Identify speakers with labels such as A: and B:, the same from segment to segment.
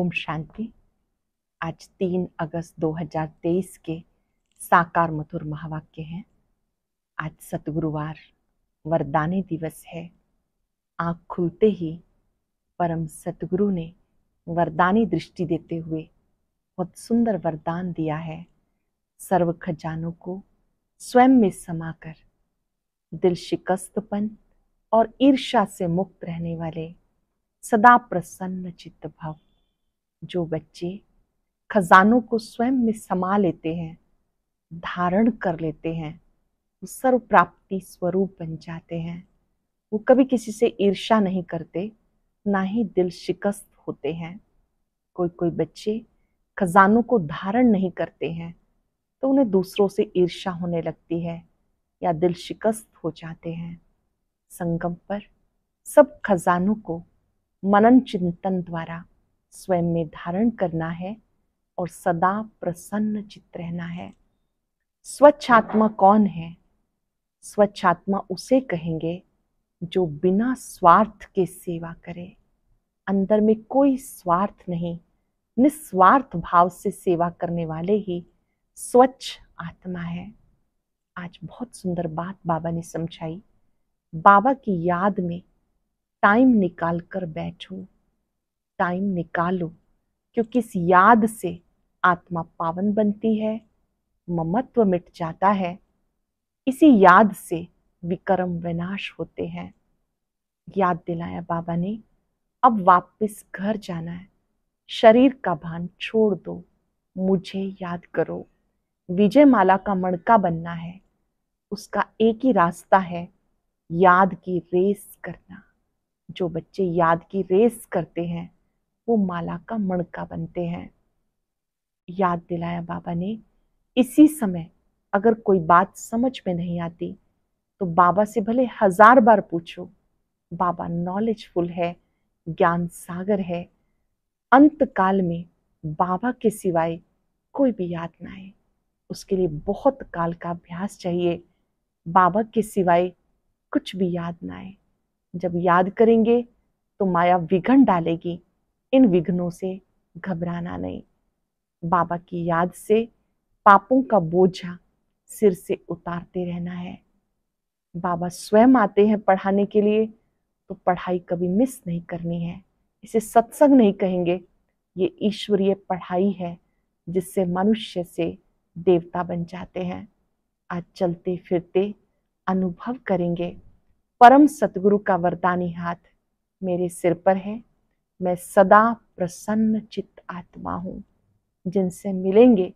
A: ओम शांति आज तीन अगस्त 2023 के साकार मथुर महावाक्य हैं आज सतगुरुवार वरदानी दिवस है आँख खुलते ही परम सतगुरु ने वरदानी दृष्टि देते हुए बहुत सुंदर वरदान दिया है सर्व खजानों को स्वयं में समाकर दिल शिकस्तपन और ईर्षा से मुक्त रहने वाले सदा प्रसन्न चित्त भाव जो बच्चे खजानों को स्वयं में समा लेते हैं धारण कर लेते हैं वो सर्व प्राप्ति स्वरूप बन जाते हैं वो कभी किसी से ईर्ष्या नहीं करते ना ही दिल शिकस्त होते हैं कोई कोई बच्चे खजानों को धारण नहीं करते हैं तो उन्हें दूसरों से ईर्ष्या होने लगती है या दिल शिकस्त हो जाते हैं संगम पर सब खजानों को मनन चिंतन द्वारा स्वयं में धारण करना है और सदा प्रसन्न चित्त रहना है स्वच्छ आत्मा कौन है स्वच्छ आत्मा उसे कहेंगे जो बिना स्वार्थ के सेवा करे अंदर में कोई स्वार्थ नहीं निस्वार्थ भाव से सेवा करने वाले ही स्वच्छ आत्मा है आज बहुत सुंदर बात बाबा ने समझाई बाबा की याद में टाइम निकाल कर बैठूं टाइम निकालो क्योंकि इस याद से आत्मा पावन बनती है ममत्व मिट जाता है इसी याद से विक्रम विनाश होते हैं याद दिलाया बाबा ने अब वापस घर जाना है शरीर का भान छोड़ दो मुझे याद करो विजय माला का मणका बनना है उसका एक ही रास्ता है याद की रेस करना जो बच्चे याद की रेस करते हैं वो माला का मणका बनते हैं याद दिलाया बाबा ने इसी समय अगर कोई बात समझ में नहीं आती तो बाबा से भले हजार बार पूछो बाबा नॉलेजफुल है ज्ञान सागर है अंत काल में बाबा के सिवाय कोई भी याद ना आए उसके लिए बहुत काल का अभ्यास चाहिए बाबा के सिवाय कुछ भी याद ना आए जब याद करेंगे तो माया विघन डालेगी इन विघ्नों से घबराना नहीं बाबा की याद से पापों का बोझा सिर से उतारते रहना है बाबा स्वयं आते हैं पढ़ाने के लिए तो पढ़ाई कभी मिस नहीं करनी है इसे सत्संग नहीं कहेंगे ये ईश्वरीय पढ़ाई है जिससे मनुष्य से देवता बन जाते हैं आज चलते फिरते अनुभव करेंगे परम सतगुरु का वरदानी हाथ मेरे सिर पर है मैं सदा प्रसन्न चित्त आत्मा हूँ जिनसे मिलेंगे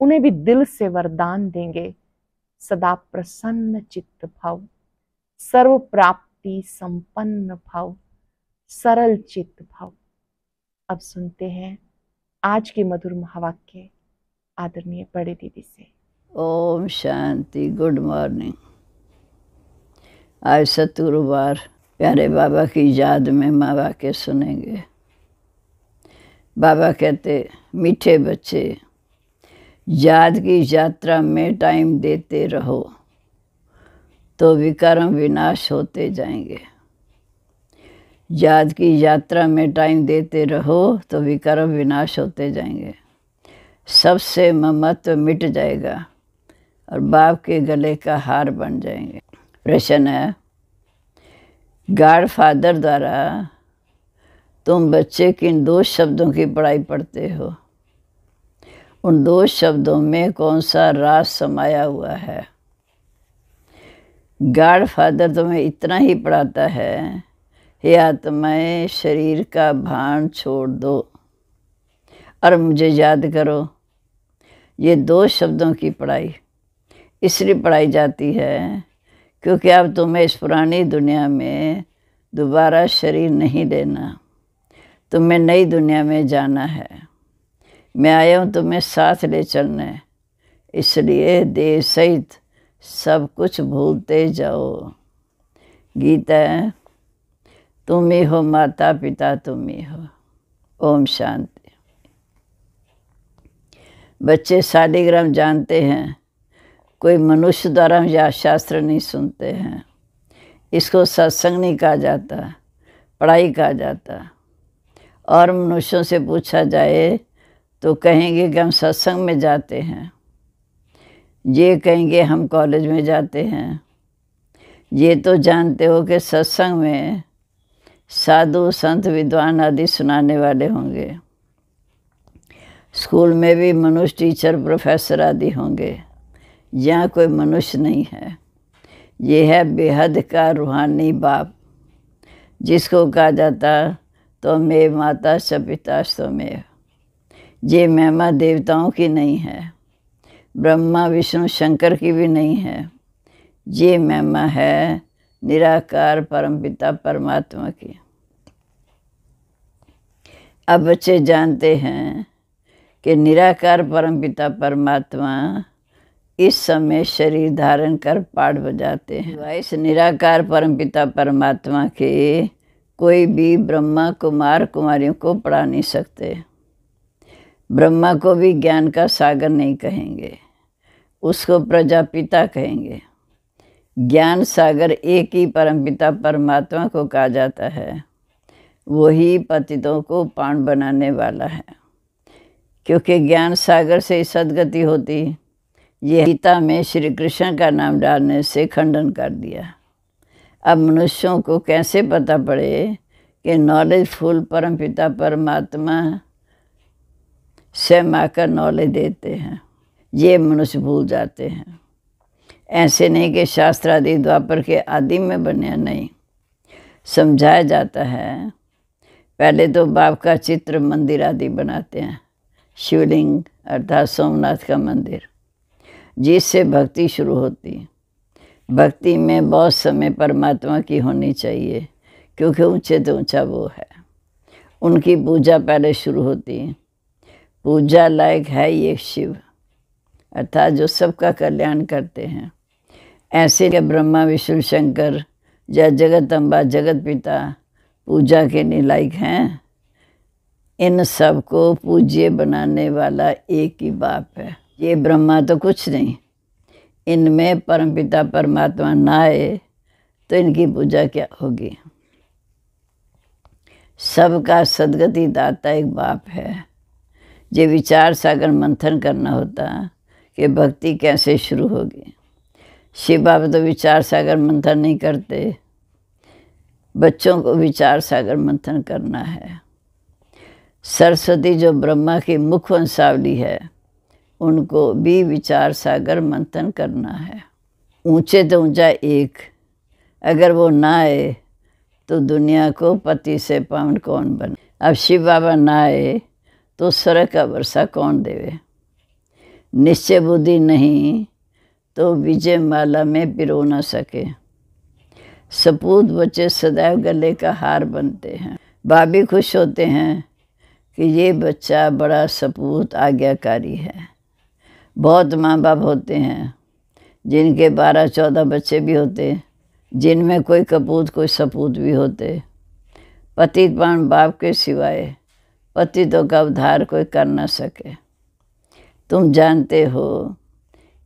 A: उन्हें भी दिल से वरदान देंगे सदा प्रसन्न चित्त भाव सर्व प्राप्ति संपन्न भाव सरल चित्त भाव अब सुनते हैं आज के मधुर महावाक्य आदरणीय बड़े दीदी से
B: ओम शांति गुड मॉर्निंग आज सतुरवार प्यारे बाबा की याद में माँ वाक्य सुनेंगे बाबा कहते मीठे बच्चे याद की यात्रा में टाइम देते रहो तो विक्रम विनाश होते जाएंगे याद की यात्रा में टाइम देते रहो तो विक्रम विनाश होते जाएंगे सबसे ममत्व मिट जाएगा और बाप के गले का हार बन जाएंगे प्रश्न है गाड फादर द्वारा तुम बच्चे के इन दो शब्दों की पढ़ाई पढ़ते हो उन दो शब्दों में कौन सा राज समाया हुआ है गाड फादर तुम्हें इतना ही पढ़ाता है हे आत्माएं शरीर का भान छोड़ दो और मुझे याद करो ये दो शब्दों की पढ़ाई इसलिए पढ़ाई जाती है क्योंकि अब तुम्हें इस पुरानी दुनिया में दोबारा शरीर नहीं लेना तुम्हें नई दुनिया में जाना है मैं आया हूँ तुम्हें साथ ले चलने इसलिए देह सहित सब कुछ भूलते जाओ गीता तुम ही हो माता पिता तुम ही हो ओम शांति बच्चे शालीग्राम जानते हैं कोई मनुष्य द्वारा हम या शास्त्र नहीं सुनते हैं इसको सत्संग नहीं कहा जाता पढ़ाई कहा जाता और मनुष्यों से पूछा जाए तो कहेंगे कि हम सत्संग में जाते हैं ये कहेंगे हम कॉलेज में जाते हैं ये तो जानते हो कि सत्संग में साधु संत विद्वान आदि सुनाने वाले होंगे स्कूल में भी मनुष्य टीचर प्रोफेसर आदि होंगे यहाँ कोई मनुष्य नहीं है यह है बेहद का रूहानी बाप जिसको कहा जाता तो मे माता सपिता स्वमेव ये महिमा देवताओं की नहीं है ब्रह्मा विष्णु शंकर की भी नहीं है ये महिमा है निराकार परमपिता परमात्मा की अब बच्चे जानते हैं कि निराकार परमपिता परमात्मा इस समय शरीर धारण कर पाठ बजाते हैं वह इस निराकार परमपिता परमात्मा के कोई भी ब्रह्मा कुमार कुमारियों को पढ़ा नहीं सकते ब्रह्मा को भी ज्ञान का सागर नहीं कहेंगे उसको प्रजापिता कहेंगे ज्ञान सागर एक ही परमपिता परमात्मा को कहा जाता है वही पतितों को पाण बनाने वाला है क्योंकि ज्ञान सागर से ही सदगति होती ये गीता में श्री कृष्ण का नाम डालने से खंडन कर दिया अब मनुष्यों को कैसे पता पड़े कि नॉलेज फुल परम पिता परमात्मा स्वयं आकर नॉलेज देते हैं ये मनुष्य भूल जाते हैं ऐसे नहीं कि शास्त्र आदि द्वापर के आदि में बने नहीं समझाया जाता है पहले तो बाप का चित्र मंदिर आदि बनाते हैं शिवलिंग अर्थात सोमनाथ का मंदिर जिससे भक्ति शुरू होती है भक्ति में बहुत समय परमात्मा की होनी चाहिए क्योंकि ऊंचे तो ऊंचा वो है उनकी पूजा पहले शुरू होती है पूजा लायक है ये शिव अर्थात जो सबका कल्याण करते हैं ऐसे के ब्रह्मा विष्णु शंकर या जगत अम्बा जगत पिता पूजा के निलायक हैं इन सबको पूज्य बनाने वाला एक ही बाप है ये ब्रह्मा तो कुछ नहीं इनमें परमपिता परमात्मा ना आए तो इनकी पूजा क्या होगी सबका सदगति दाता एक बाप है जे विचार सागर मंथन करना होता कि भक्ति कैसे शुरू होगी शिव बाबा तो विचार सागर मंथन नहीं करते बच्चों को विचार सागर मंथन करना है सरस्वती जो ब्रह्मा की मुख्य वंशावली है उनको भी विचार सागर मंथन करना है ऊंचे तो ऊंचा एक अगर वो ना आए तो दुनिया को पति से पावन कौन बने अब शिव बाबा ना आए तो स्वर का वर्षा कौन देवे निश्चय बुद्धि नहीं तो विजय माला में पिरो ना सके सपूत बच्चे सदैव गले का हार बनते हैं भाभी खुश होते हैं कि ये बच्चा बड़ा सपूत आज्ञाकारी है बहुत माँ बाप होते हैं जिनके बारह चौदह बच्चे भी होते जिनमें कोई कपूत कोई सपूत भी होते पति पान बाप के सिवाय तो का उद्धार कोई कर ना सके तुम जानते हो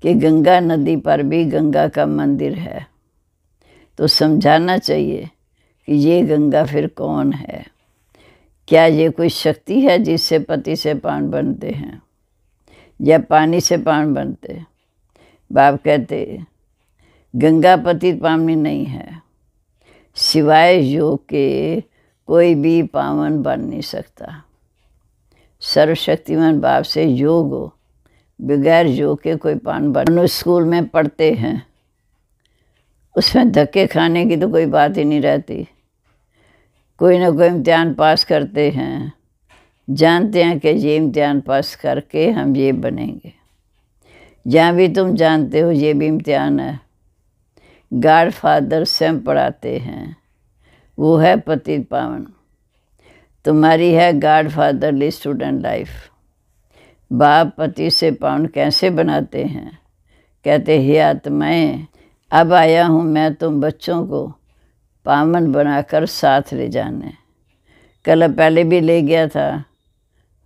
B: कि गंगा नदी पर भी गंगा का मंदिर है तो समझाना चाहिए कि ये गंगा फिर कौन है क्या ये कोई शक्ति है जिससे पति से पान बनते हैं या पानी से पान बनते बाप कहते गंगा पति पावनी नहीं है सिवाय योग के कोई भी पावन बन नहीं सकता सर्वशक्तिमान बाप से योग हो बगैर योग के कोई पान बन स्कूल में पढ़ते हैं उसमें धक्के खाने की तो कोई बात ही नहीं रहती कोई ना कोई इम्तिहान पास करते हैं जानते हैं कि ये इम्तिहान पास करके हम ये बनेंगे जहाँ भी तुम जानते हो ये भी इम्तिहान है गाड फादर स्वयं पढ़ाते हैं वो है पति पावन तुम्हारी है गाड फादरली स्टूडेंट लाइफ बाप पति से पावन कैसे बनाते हैं कहते हे आत्माएँ अब आया हूँ मैं तुम बच्चों को पावन बनाकर साथ ले जाने कल पहले भी ले गया था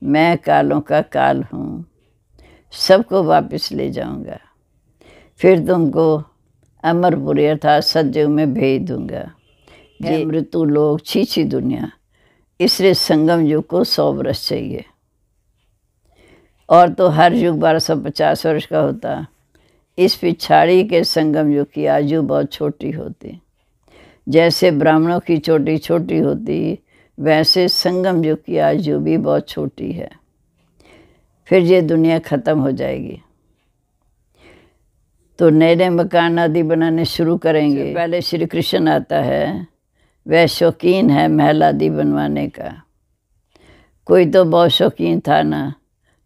B: मैं कालों का काल हूँ सबको वापस ले जाऊँगा फिर तुमको अमरपुरी अर्थात सदयुग में भेज दूँगा ये मृत्यु लोग छीछी दुनिया इसलिए संगम युग को सौ वर्ष चाहिए और तो हर युग बारह सौ पचास वर्ष का होता इस पिछाड़ी के संगम युग की आयु बहुत छोटी होती जैसे ब्राह्मणों की छोटी छोटी होती वैसे संगम युग की आयु भी बहुत छोटी है फिर ये दुनिया ख़त्म हो जाएगी तो नए नए मकान आदि बनाने शुरू करेंगे पहले श्री कृष्ण आता है वह शौकीन है महल आदि बनवाने का कोई तो बहुत शौकीन था ना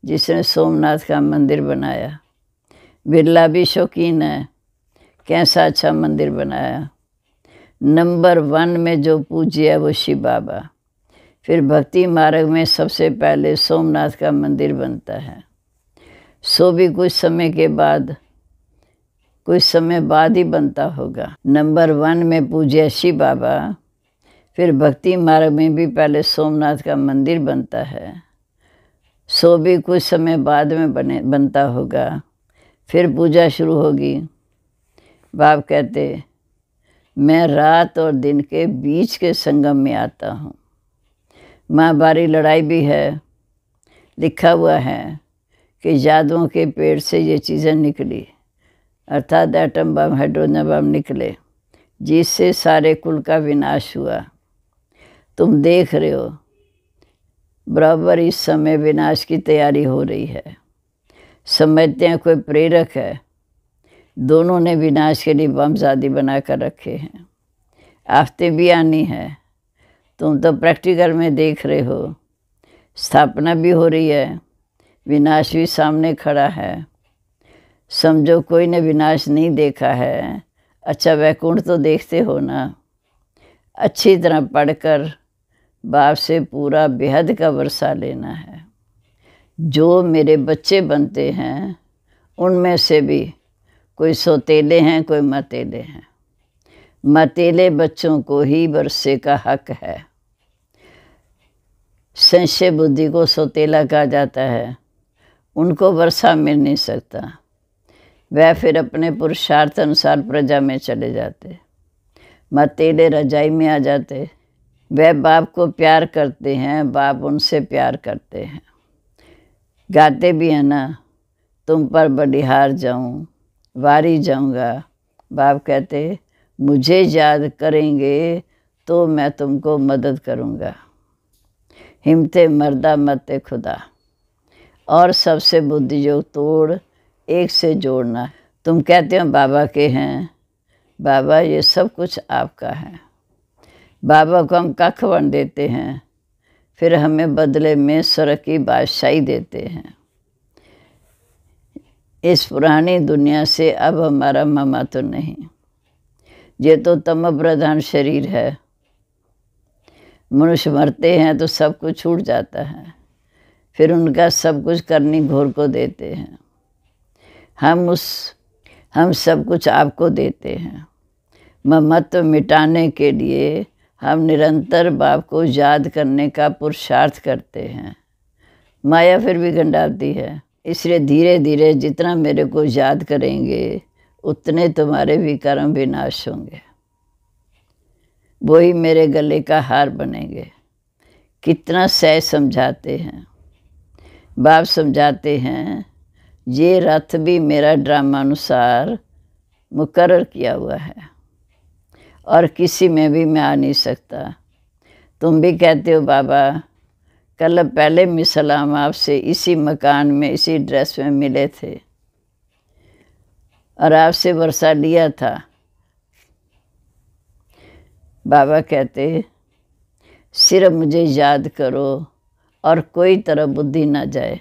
B: जिसने सोमनाथ का मंदिर बनाया बिरला भी शौकीन है कैसा अच्छा मंदिर बनाया नंबर वन में जो पूज्य है वो शिव बाबा फिर भक्ति मार्ग में सबसे पहले सोमनाथ का मंदिर बनता है सो भी कुछ समय के बाद कुछ समय बाद ही बनता होगा नंबर वन में पूज्य शिव बाबा फिर भक्ति मार्ग में भी पहले सोमनाथ का मंदिर बनता है सो भी कुछ समय बाद में बने बनता होगा फिर पूजा शुरू होगी बाप कहते मैं रात और दिन के बीच के संगम में आता हूँ माहवारी लड़ाई भी है लिखा हुआ है कि जादुओं के पेड़ से ये चीज़ें निकली अर्थात एटम बम हाइड्रोजन बम निकले जिससे सारे कुल का विनाश हुआ तुम देख रहे हो बराबर इस समय विनाश की तैयारी हो रही है समझते हैं कोई प्रेरक है दोनों ने विनाश के लिए बम बमजादी बना कर रखे हैं आफ्ते भी आनी है तुम तो प्रैक्टिकल में देख रहे हो स्थापना भी हो रही है विनाश भी सामने खड़ा है समझो कोई ने विनाश नहीं देखा है अच्छा वैकुंठ तो देखते हो ना अच्छी तरह पढ़कर बाप से पूरा बेहद का वर्षा लेना है जो मेरे बच्चे बनते हैं उनमें से भी कोई सोतेले हैं कोई मतेले हैं मतेले बच्चों को ही वर्षे का हक है संशय बुद्धि को सोतेला कहा जाता है उनको वर्षा मिल नहीं सकता वह फिर अपने पुरुषार्थ अनुसार प्रजा में चले जाते मतेले रजाई में आ जाते वह बाप को प्यार करते हैं बाप उनसे प्यार करते हैं गाते भी हैं ना तुम पर बलिहार जाऊं वारी जाऊंगा बाप कहते मुझे याद करेंगे तो मैं तुमको मदद करूंगा हिमते मर्दा मत खुदा और सबसे बुद्धि जो तोड़ एक से जोड़ना तुम कहते हो बाबा के हैं बाबा ये सब कुछ आपका है बाबा को हम कख बन देते हैं फिर हमें बदले में स्वर की बादशाही देते हैं इस पुरानी दुनिया से अब हमारा मामा तो नहीं ये तो तम प्रधान शरीर है मनुष्य मरते हैं तो सब कुछ छूट जाता है फिर उनका सब कुछ करनी घोर को देते हैं हम उस हम सब कुछ आपको देते हैं महत्व मिटाने के लिए हम निरंतर बाप को याद करने का पुरुषार्थ करते हैं माया फिर भी गंडाती है इसलिए धीरे धीरे जितना मेरे को याद करेंगे उतने तुम्हारे भी कर्म विनाश होंगे वही मेरे गले का हार बनेंगे कितना सह समझाते हैं बाप समझाते हैं ये रथ भी मेरा ड्रामा अनुसार मुकर किया हुआ है और किसी में भी मैं आ नहीं सकता तुम भी कहते हो बाबा कल पहले मिसलाम आपसे इसी मकान में इसी ड्रेस में मिले थे और आपसे वर्षा लिया था बाबा कहते सिर्फ मुझे याद करो और कोई तरह बुद्धि ना जाए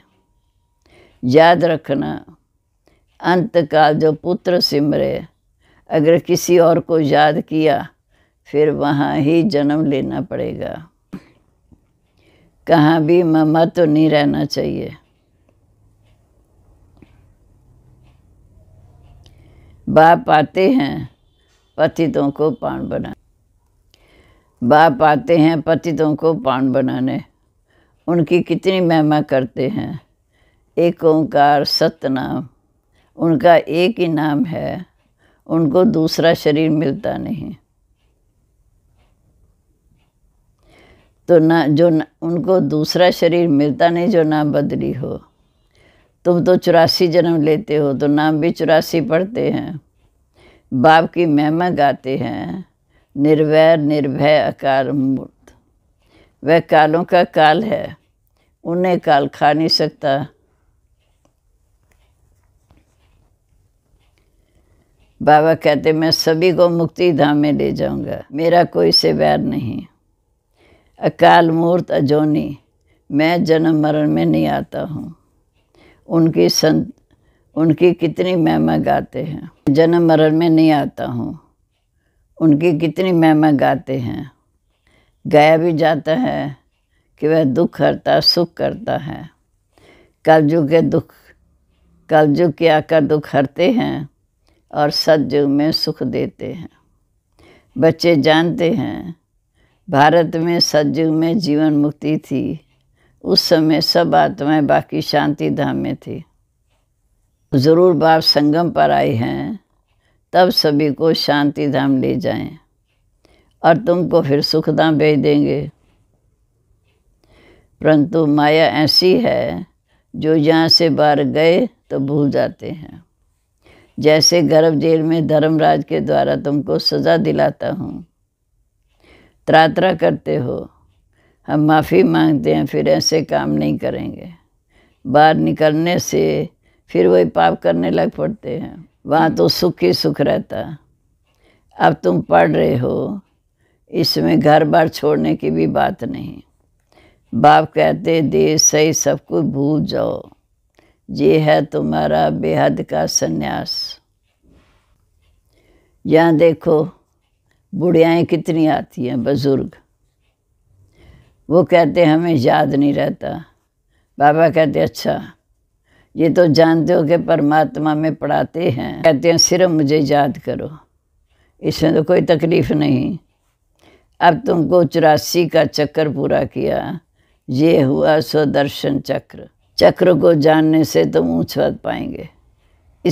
B: याद रखना अंत काल जो पुत्र सिमरे अगर किसी और को याद किया फिर वहाँ ही जन्म लेना पड़ेगा कहाँ भी ममा तो नहीं रहना चाहिए बाप आते हैं पतितों को पान बना बाप आते हैं पतितों को पान बनाने उनकी कितनी महिमा करते हैं एक ओंकार सतनाम उनका एक ही नाम है उनको दूसरा शरीर मिलता नहीं तो ना जो ना, उनको दूसरा शरीर मिलता नहीं जो नाम बदली हो तुम तो चौरासी जन्म लेते हो तो नाम भी चौरासी पढ़ते हैं बाप की महिमा गाते हैं निर्वैर निर्भय अकार मूर्त वह कालों का काल है उन्हें काल खा नहीं सकता बाबा कहते मैं सभी को मुक्ति धाम में ले जाऊंगा मेरा कोई से वैर नहीं अकाल मूर्त अजोनी मैं जन्म मरण में नहीं आता हूँ उनकी संत उनकी कितनी महिमा गाते हैं जन्म मरण में नहीं आता हूँ उनकी कितनी महिमा गाते हैं गाया भी जाता है कि वह दुख हरता सुख करता है कलयुग के दुख कलजुग के आकर दुख हरते हैं और सतयुग में सुख देते हैं बच्चे जानते हैं भारत में सतयुग में जीवन मुक्ति थी उस समय सब आत्माएं बाकी शांति धाम में थी ज़रूर बाप संगम पर आए हैं तब सभी को शांति धाम ले जाएं और तुमको फिर सुखदाम भेज देंगे परंतु माया ऐसी है जो यहाँ से बाहर गए तो भूल जाते हैं जैसे गर्भ जेल में धर्मराज के द्वारा तुमको सज़ा दिलाता हूँ त्रात्रा करते हो हम माफ़ी मांगते हैं फिर ऐसे काम नहीं करेंगे बाहर निकलने से फिर वही पाप करने लग पड़ते हैं वहाँ तो सुख ही सुख रहता अब तुम पढ़ रहे हो इसमें घर बार छोड़ने की भी बात नहीं बाप कहते देश सही सब कुछ भूल जाओ ये है तुम्हारा बेहद का संन्यास यहाँ देखो बुढ़ियाएँ कितनी आती हैं बुज़ुर्ग वो कहते हमें याद नहीं रहता बाबा कहते अच्छा ये तो जानते हो कि परमात्मा में पढ़ाते हैं कहते हैं सिर्फ मुझे याद करो इसमें तो कोई तकलीफ़ नहीं अब तुमको चौरासी का चक्कर पूरा किया ये हुआ स्वदर्शन चक्र चक्र को जानने से तुम ऊँचा पाएंगे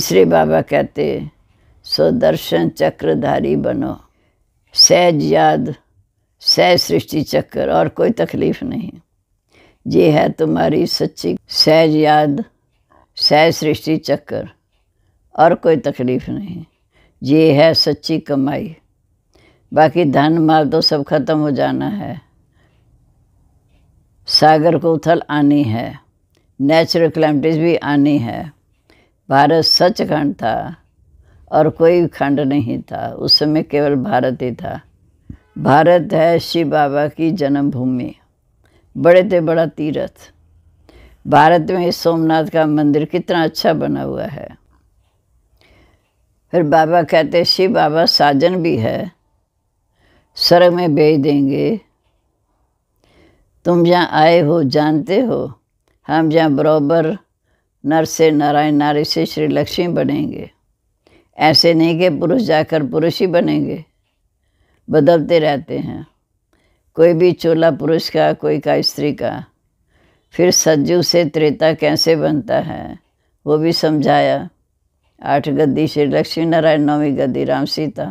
B: इसलिए बाबा कहते स्वदर्शन चक्रधारी बनो सहज याद सह सृष्टि चक्र और कोई तकलीफ़ नहीं ये है तुम्हारी सच्ची सहज याद सह सृष्टि चक्कर और कोई तकलीफ नहीं ये है सच्ची कमाई बाकी धन माल तो सब खत्म हो जाना है सागर को उथल आनी है नेचुरल क्लैमिटीज भी आनी है भारत सच खंड था और कोई खंड नहीं था उस समय केवल भारत ही था भारत है शिव बाबा की जन्मभूमि बड़े से बड़ा तीर्थ भारत में सोमनाथ का मंदिर कितना अच्छा बना हुआ है फिर बाबा कहते शिव बाबा साजन भी है स्वर्ग में भेज देंगे तुम जहाँ आए हो जानते हो हम जहाँ बराबर नर से नारायण नारी से श्री लक्ष्मी बनेंगे ऐसे नहीं कि पुरुष जाकर पुरुष ही बनेंगे बदलते रहते हैं कोई भी चोला पुरुष का कोई का स्त्री का फिर सज्जू से त्रेता कैसे बनता है वो भी समझाया आठ गद्दी श्री लक्ष्मी नारायण नौवीं गद्दी राम सीता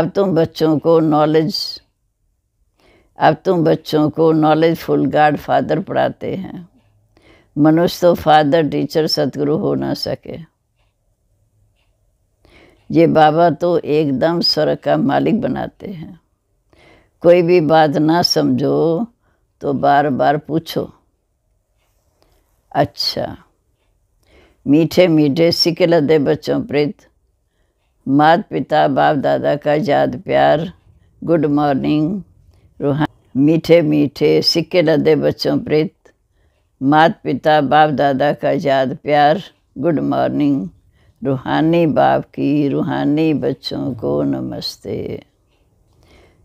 B: अब तुम बच्चों को नॉलेज अब तुम बच्चों को नॉलेज फुल गार्ड फादर पढ़ाते हैं मनुष्य तो फादर टीचर सतगुरु हो ना सके ये बाबा तो एकदम स्वर्ग का मालिक बनाते हैं कोई भी बात ना समझो तो बार बार पूछो अच्छा मीठे मीठे सिके लदे बच्चों प्रीत मात पिता बाप दादा का याद प्यार गुड मॉर्निंग रूहान मीठे मीठे सिक्के लदे बच्चों प्रीत मात पिता बाप दादा का याद प्यार गुड मॉर्निंग रूहानी बाप की रूहानी बच्चों को नमस्ते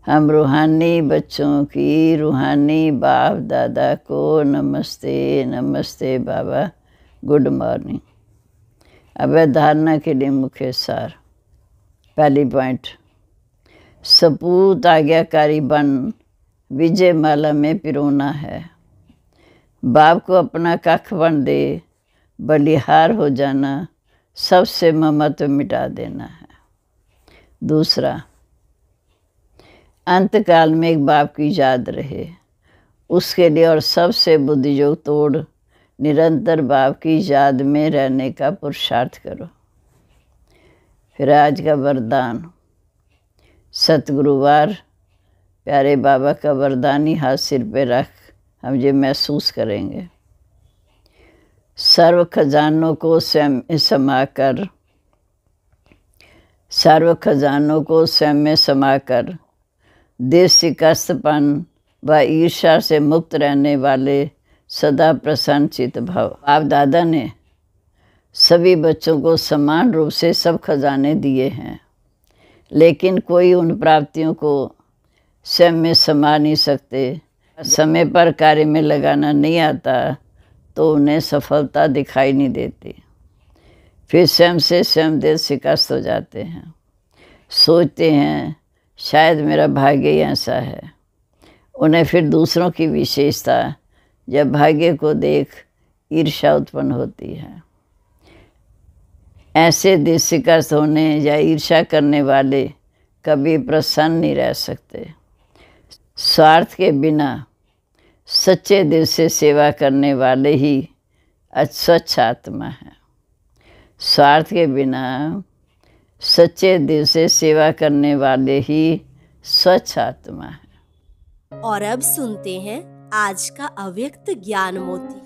B: हम रूहानी बच्चों की रूहानी बाप दादा को नमस्ते नमस्ते बाबा गुड मॉर्निंग अब धारणा के लिए मुख्य सार पहली पॉइंट सपूत आज्ञाकारी बन विजय माला में पिरोना है बाप को अपना कख बन दे बलिहार हो जाना सबसे ममत्व मिटा देना है दूसरा अंतकाल में एक बाप की याद रहे उसके लिए और सबसे बुद्धियोग तोड़ निरंतर बाप की याद में रहने का पुरुषार्थ करो फिर आज का वरदान सतगुरुवार प्यारे बाबा का वरदान ही हाथ सिर पर रख हम ये महसूस करेंगे सर्व खजानों को स्वयं समा कर सर्व खजानों को स्वयं में समा कर देश शिकस्तपन व ईर्षा से मुक्त रहने वाले सदा प्रसन्न चित्त भाव आप दादा ने सभी बच्चों को समान रूप से सब खजाने दिए हैं लेकिन कोई उन प्राप्तियों को स्वयं में समा नहीं सकते समय पर कार्य में लगाना नहीं आता तो उन्हें सफलता दिखाई नहीं देती फिर स्वयं से स्वयं देश शिकस्त हो जाते हैं सोचते हैं शायद मेरा भाग्य ही ऐसा है उन्हें फिर दूसरों की विशेषता या भाग्य को देख ईर्षा उत्पन्न होती है ऐसे दिशिकस्त होने या ईर्षा करने वाले कभी प्रसन्न नहीं रह सकते स्वार्थ के बिना सच्चे दिल से सेवा करने वाले ही अस्वच्छ आत्मा है स्वार्थ के बिना सच्चे दिल से सेवा करने वाले ही स्वच्छ आत्मा है
A: और अब सुनते हैं आज का अव्यक्त
B: ज्ञान मोती